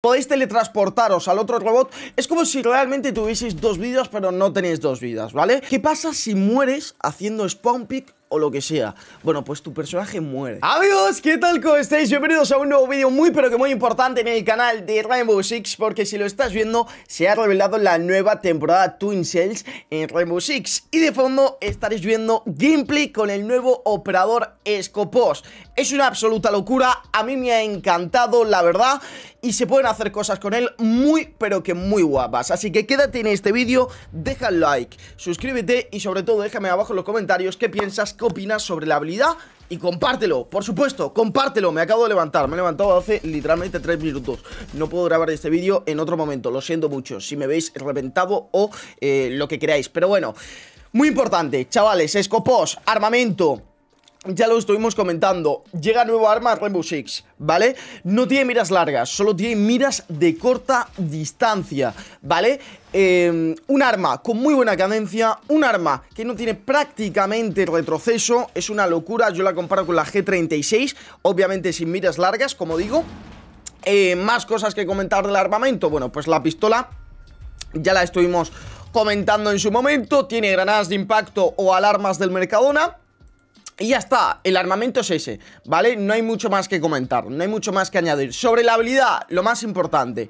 Podéis teletransportaros al otro robot Es como si realmente tuvieseis dos vidas Pero no tenéis dos vidas, ¿vale? ¿Qué pasa si mueres haciendo spawn pick o lo que sea Bueno, pues tu personaje muere Amigos, ¿qué tal? ¿Cómo estáis? Bienvenidos a un nuevo vídeo muy pero que muy importante en el canal de Rainbow Six Porque si lo estás viendo, se ha revelado la nueva temporada Twin Cells en Rainbow Six Y de fondo estaréis viendo gameplay con el nuevo operador Escopos Es una absoluta locura, a mí me ha encantado, la verdad y se pueden hacer cosas con él muy, pero que muy guapas. Así que quédate en este vídeo, deja el like, suscríbete y sobre todo déjame abajo en los comentarios qué piensas, qué opinas sobre la habilidad y compártelo, por supuesto, compártelo Me acabo de levantar, me he levantado hace literalmente 3 minutos No puedo grabar este vídeo en otro momento, lo siento mucho Si me veis reventado o eh, lo que queráis Pero bueno, muy importante, chavales, escopos, armamento ya lo estuvimos comentando, llega nuevo arma Rainbow Six, ¿vale? No tiene miras largas, solo tiene miras de corta distancia, ¿vale? Eh, un arma con muy buena cadencia, un arma que no tiene prácticamente retroceso, es una locura, yo la comparo con la G36, obviamente sin miras largas, como digo. Eh, más cosas que comentar del armamento, bueno, pues la pistola ya la estuvimos comentando en su momento, tiene granadas de impacto o alarmas del Mercadona. Y ya está, el armamento es ese, ¿vale? No hay mucho más que comentar, no hay mucho más que añadir. Sobre la habilidad, lo más importante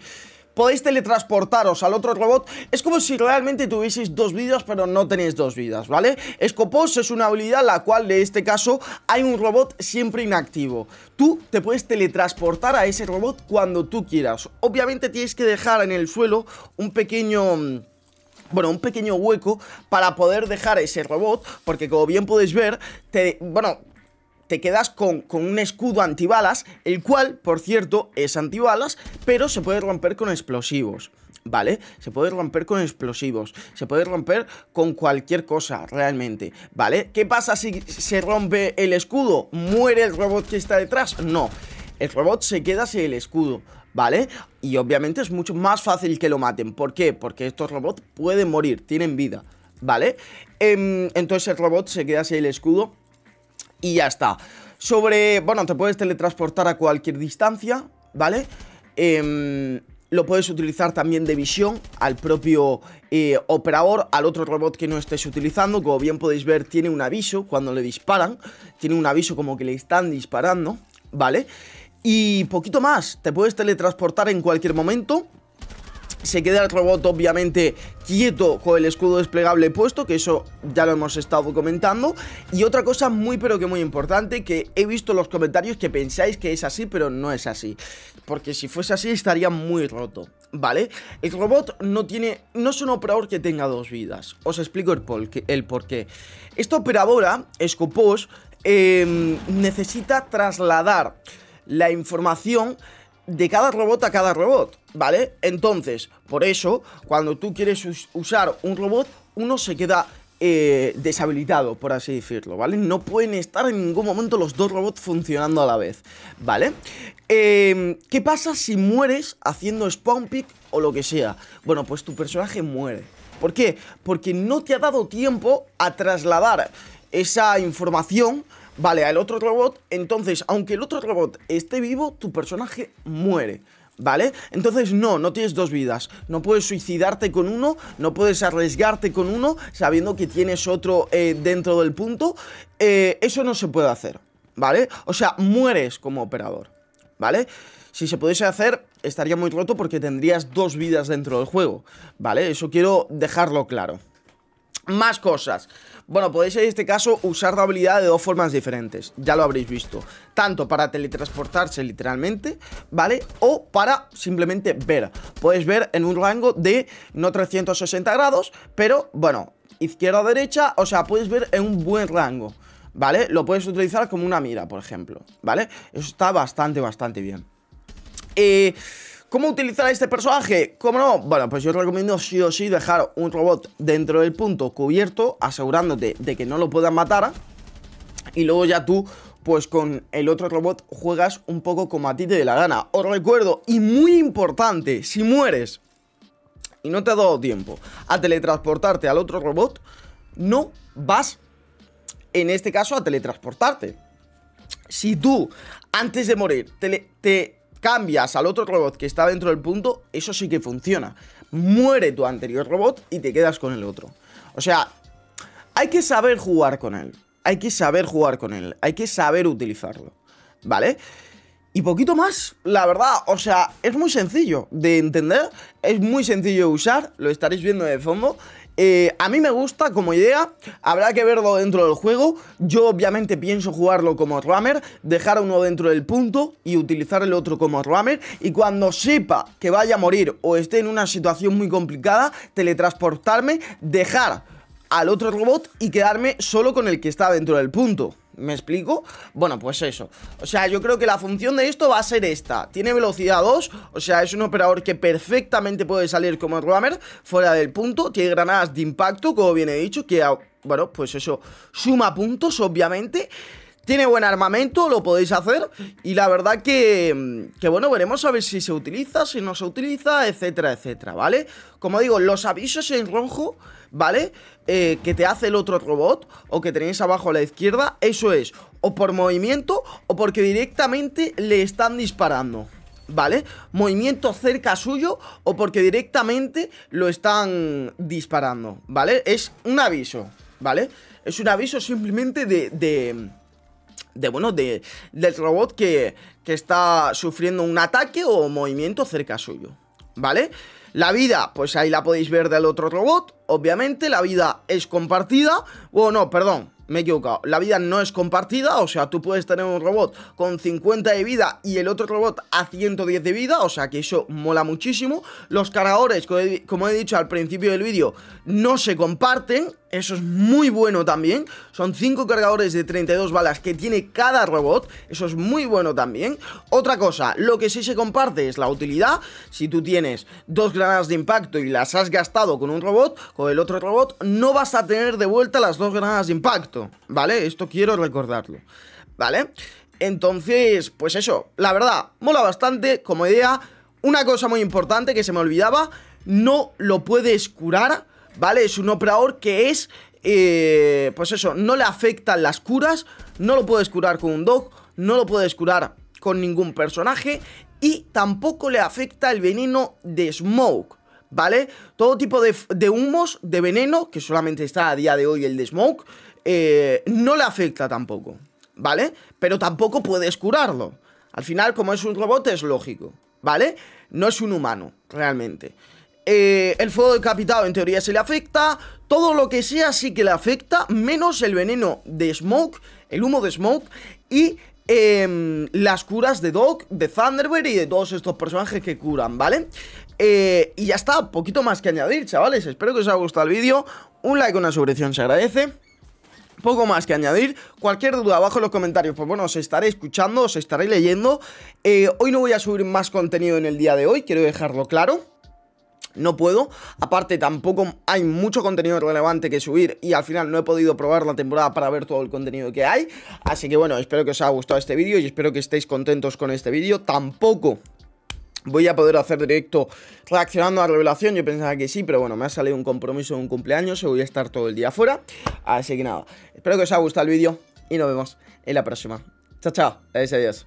podéis teletransportaros al otro robot Es como si realmente tuvieseis dos vidas pero no tenéis dos vidas, ¿vale? Escopos es una habilidad la cual en este caso hay un robot siempre inactivo Tú te puedes teletransportar a ese robot cuando tú quieras Obviamente tienes que dejar en el suelo un pequeño mm, bueno, un pequeño hueco para poder dejar ese robot, porque como bien podéis ver, te, bueno, te quedas con, con, un escudo antibalas, el cual, por cierto, es antibalas, pero se puede romper con explosivos. ¿Vale? Se puede romper con explosivos, se puede romper con cualquier cosa, realmente, ¿vale? ¿Qué pasa si se rompe el escudo? ¿Muere el robot que está detrás? No, el robot se queda sin el escudo, ¿vale? Y obviamente es mucho más fácil que lo maten. ¿Por qué? Porque estos robots pueden morir, tienen vida, ¿vale? Em, entonces el robot se queda sin el escudo y ya está. Sobre, bueno, te puedes teletransportar a cualquier distancia, ¿vale? Em, lo puedes utilizar también de visión al propio eh, operador, al otro robot que no estés utilizando. Como bien podéis ver, tiene un aviso cuando le disparan. Tiene un aviso como que le están disparando, ¿vale? vale y poquito más, te puedes teletransportar en cualquier momento se queda el robot obviamente quieto con el escudo desplegable puesto, que eso ya lo hemos estado comentando. Y otra cosa muy pero que muy importante, que he visto en los comentarios que pensáis que es así, pero no es así. Porque si fuese así estaría muy roto, ¿vale? El robot no tiene, no es un operador que tenga dos vidas. Os explico el, por qué. El porqué. Esta operadora, Scopos, em, necesita trasladar la información de cada robot a cada robot, ¿vale? Entonces, por eso, cuando tú quieres usar un robot, uno se queda eh, deshabilitado, por así decirlo, ¿vale? No pueden estar en ningún momento los dos robots funcionando a la vez, ¿vale? Em, ¿Qué pasa si mueres haciendo spawn pick o lo que sea? Bueno, pues tu personaje muere. ¿Por qué? Porque no te ha dado tiempo a trasladar esa información Vale, al otro robot. Entonces, aunque el otro robot esté vivo, tu personaje muere. ¿Vale? Entonces no, no tienes dos vidas No puedes suicidarte con uno No puedes arriesgarte con uno Sabiendo que tienes otro eh, dentro del punto eh, Eso no se puede hacer ¿Vale? O sea, mueres como operador ¿Vale? Si se pudiese hacer, estaría muy roto porque tendrías dos vidas dentro del juego ¿Vale? Eso quiero dejarlo claro más cosas. Bueno, podéis en este caso usar la habilidad de dos formas diferentes, ya lo habréis visto. Tanto para teletransportarse literalmente, ¿vale? O para simplemente ver. Podéis ver en un rango de no 360 grados, pero bueno, izquierda o derecha, o sea, puedes ver en un buen rango, ¿vale? Lo puedes utilizar como una mira, por ejemplo, ¿vale? Eso está bastante, bastante bien. Eh... ¿Cómo utilizar a este personaje? ¿Cómo no? Bueno, pues yo recomiendo sí o sí dejar un robot dentro del punto cubierto, asegurándote de que no lo puedan matar. Y luego ya tú, pues con el otro robot juegas un poco como a ti te dé la gana. Os recuerdo, y muy importante, si mueres y no te ha dado tiempo a teletransportarte al otro robot, no vas, en este caso, a teletransportarte. Si tú, antes de morir, te cambias al otro robot que está dentro del punto, eso sí que funciona. Muere tu anterior robot y te quedas con el otro. O sea, hay que saber jugar con él. Hay que saber jugar con él. Hay que saber utilizarlo. ¿Vale? Y poquito más, la verdad, o sea, es muy sencillo de entender, es muy sencillo de usar, lo estaréis viendo de fondo, eh, a mí me gusta como idea, habrá que verlo dentro del juego. Yo obviamente pienso jugarlo como rammer, dejar uno dentro del punto y utilizar el otro como rammer. Y cuando sepa que vaya a morir o esté en una situación muy complicada, teletransportarme, dejar al otro robot y quedarme solo con el que está dentro del punto. ¿Me explico? Bueno, pues eso. O sea, yo creo que la función de esto va a ser esta. Tiene velocidad 2, o sea, es un operador que perfectamente puede salir como Rammer fuera del punto. Tiene granadas de impacto, como bien he dicho, que... Bueno, pues eso suma puntos, obviamente. Tiene buen armamento, lo podéis hacer. Y la verdad que, que, bueno, veremos a ver si se utiliza, si no se utiliza, etcétera, etcétera, ¿vale? Como digo, los avisos en rojo, ¿vale? Eh, que te hace el otro robot o que tenéis abajo a la izquierda, eso es, o por movimiento o porque directamente le están disparando. ¿vale? Movimiento cerca suyo o porque directamente lo están disparando, ¿vale? Es un aviso, ¿vale? Es un aviso simplemente de, de bueno, de, del robot que, está sufriendo un ataque o movimiento cerca suyo, ¿vale? La vida, pues ahí la podéis ver del otro robot, obviamente, la vida es compartida, o no, perdón, me he equivocado, la vida no es compartida, o sea, tú puedes tener un robot con 50 de vida y el otro robot a 110 de vida, o sea, que eso mola muchísimo. Los cargadores, como he dicho al principio del vídeo, no se comparten, eso es muy bueno también. Son 5 cargadores de 32 balas que tiene cada robot. Eso es muy bueno también. Otra cosa, lo que sí se comparte es la utilidad. Si tú tienes dos granadas de impacto y las has gastado con un robot, con el otro robot, no vas a tener de vuelta las dos granadas de impacto. ¿Vale? Esto quiero recordarlo. ¿Vale? Entonces, pues eso. La verdad, mola bastante como idea. Una cosa muy importante que se me olvidaba. No lo puedes curar ¿vale? Es un operador que es, eh, pues eso, no le afectan las curas, no lo puedes curar con un dog, no lo puedes curar con ningún personaje y tampoco le afecta el veneno de Smoke. ¿Vale? Todo tipo de, de humos, de veneno, que solamente está a día de hoy el de Smoke, eh, no le afecta tampoco. ¿vale? Pero tampoco puedes curarlo. Al final, como es un robot, es lógico, ¿vale? No es un humano, realmente. Eh, el fuego decapitado en teoría se le afecta, todo lo que sea sí que le afecta, menos el veneno de Smoke, el humo de Smoke y em, las curas de Doc, de Thunderbird y de todos estos personajes que curan, ¿vale? Eh, y ya está, poquito más que añadir, chavales. Espero que os haya gustado el vídeo. Un like, una suscripción se agradece. Poco más que añadir. Cualquier duda abajo en los comentarios, pues bueno, os estaré escuchando, os estaré leyendo. Eh, hoy no voy a subir más contenido en el día de hoy, quiero dejarlo claro no puedo. Aparte, tampoco hay mucho contenido relevante que subir y al final no he podido probar la temporada para ver todo el contenido que hay. Así que bueno, espero que os haya gustado este vídeo y espero que estéis contentos con este vídeo. Tampoco voy a poder hacer directo reaccionando a la revelación. Yo pensaba que sí, pero bueno, me ha salido un compromiso de un cumpleaños. Voy a estar todo el día fuera. Así que nada, espero que os haya gustado el vídeo y nos vemos en la próxima. Chao, chao. Adiós, adiós.